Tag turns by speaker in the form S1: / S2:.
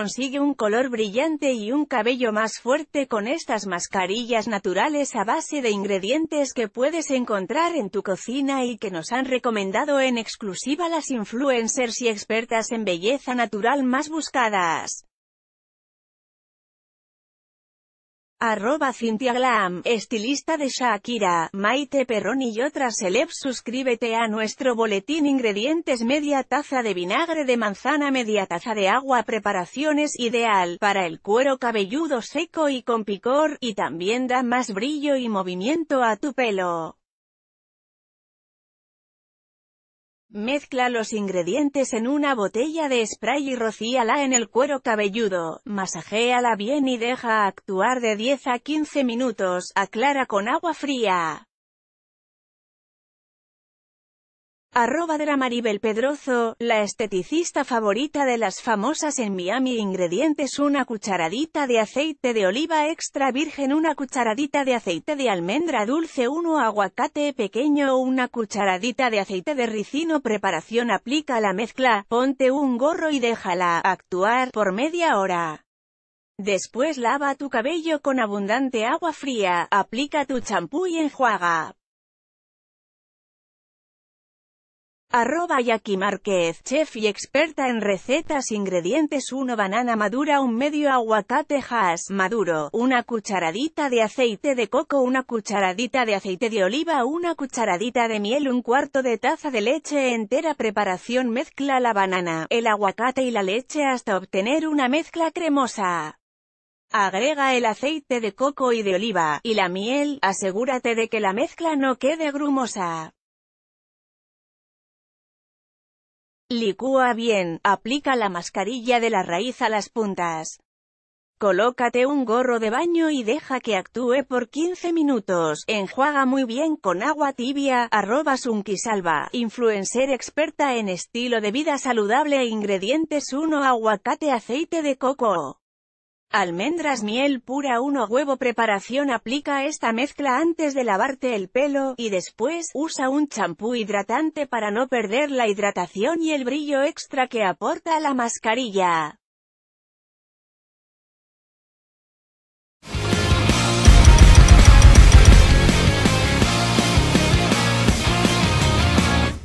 S1: Consigue un color brillante y un cabello más fuerte con estas mascarillas naturales a base de ingredientes que puedes encontrar en tu cocina y que nos han recomendado en exclusiva las influencers y expertas en belleza natural más buscadas. Arroba Cintia Glam, estilista de Shakira, Maite Perroni y otras celebs Suscríbete a nuestro boletín Ingredientes Media taza de vinagre de manzana Media taza de agua Preparaciones ideal, para el cuero cabelludo seco y con picor, y también da más brillo y movimiento a tu pelo. Mezcla los ingredientes en una botella de spray y rocíala en el cuero cabelludo, masajéala bien y deja actuar de 10 a 15 minutos, aclara con agua fría. Arroba de la Maribel Pedrozo, la esteticista favorita de las famosas en Miami Ingredientes Una cucharadita de aceite de oliva extra virgen Una cucharadita de aceite de almendra dulce Uno Aguacate pequeño Una cucharadita de aceite de ricino Preparación Aplica la mezcla, ponte un gorro y déjala actuar por media hora. Después lava tu cabello con abundante agua fría, aplica tu champú y enjuaga. Arroba Jackie Márquez, chef y experta en recetas e ingredientes 1 banana madura un medio aguacate hash maduro, una cucharadita de aceite de coco una cucharadita de aceite de oliva una cucharadita de miel un cuarto de taza de leche entera preparación mezcla la banana, el aguacate y la leche hasta obtener una mezcla cremosa. Agrega el aceite de coco y de oliva, y la miel, asegúrate de que la mezcla no quede grumosa. Licúa bien, aplica la mascarilla de la raíz a las puntas. Colócate un gorro de baño y deja que actúe por 15 minutos. Enjuaga muy bien con agua tibia. Arroba Sunkisalva, influencer experta en estilo de vida saludable e ingredientes 1 aguacate aceite de coco. Almendras miel pura 1 huevo preparación aplica esta mezcla antes de lavarte el pelo, y después, usa un champú hidratante para no perder la hidratación y el brillo extra que aporta la mascarilla.